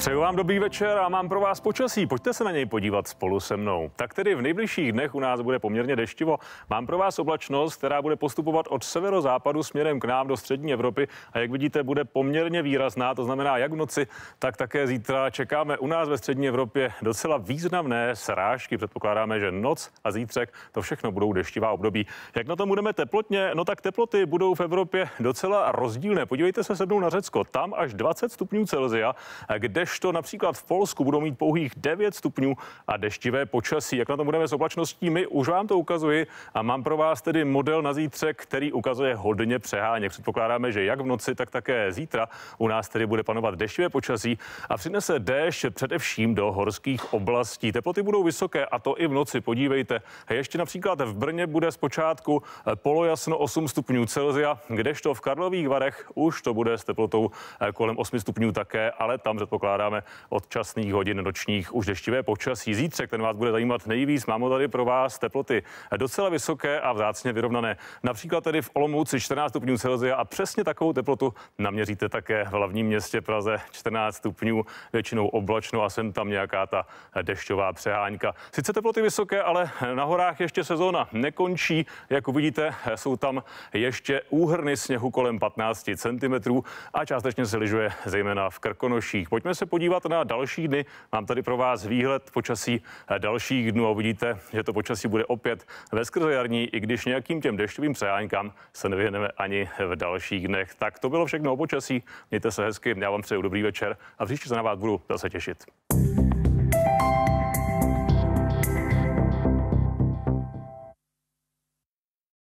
Přeju vám dobrý večer a mám pro vás počasí. Pojďte se na něj podívat spolu se mnou. Tak tedy v nejbližších dnech u nás bude poměrně deštivo. Mám pro vás oblačnost, která bude postupovat od severozápadu směrem k nám do střední Evropy a jak vidíte, bude poměrně výrazná. To znamená, jak v noci, tak také zítra čekáme u nás ve střední Evropě docela významné srážky. Předpokládáme, že noc a zítřek to všechno budou deštivá období. Jak na tom budeme teplotně? No tak teploty budou v Evropě docela rozdílné. Podívejte se se mnou na Řecko. Tam až 20 stupňů Celzia, kde kdežto například v Polsku budou mít pouhých 9 stupňů a deštivé počasí. Jak na tom budeme s oblačností, my už vám to ukazuji a mám pro vás tedy model na zítřek, který ukazuje hodně přeháně. Předpokládáme, že jak v noci, tak také zítra u nás tedy bude panovat deštivé počasí a přinese déšť především do horských oblastí. Teploty budou vysoké a to i v noci. Podívejte, ještě například v Brně bude zpočátku eh, polojasno 8 stupňů Celzia, kdežto v Karlových Varech už to bude s teplotou eh, kolem 8 stupňů také, ale tam předpokládáme předpokládáme od časných hodin nočních už deštivé počasí. Zítřek ten vás bude zajímat nejvíc. Máme tady pro vás teploty docela vysoké a vzácně vyrovnané. Například tedy v Olomouci 14 stupňů Celsia a přesně takovou teplotu naměříte také v hlavním městě Praze 14 stupňů, většinou oblačno a sem tam nějaká ta dešťová přeháňka. Sice teploty vysoké, ale na horách ještě sezóna nekončí. Jak uvidíte, jsou tam ještě úhrny sněhu kolem 15 cm a částečně se lyžuje zejména v Krkonoších. Pojďme se podívat na další dny. Mám tady pro vás výhled počasí dalších dnů a uvidíte, že to počasí bude opět ve skrze jarní, i když nějakým těm dešťovým přejáňkám se nevyhneme ani v dalších dnech. Tak to bylo všechno o počasí. Mějte se hezky, já vám přeju dobrý večer a příště se na vás budu zase těšit.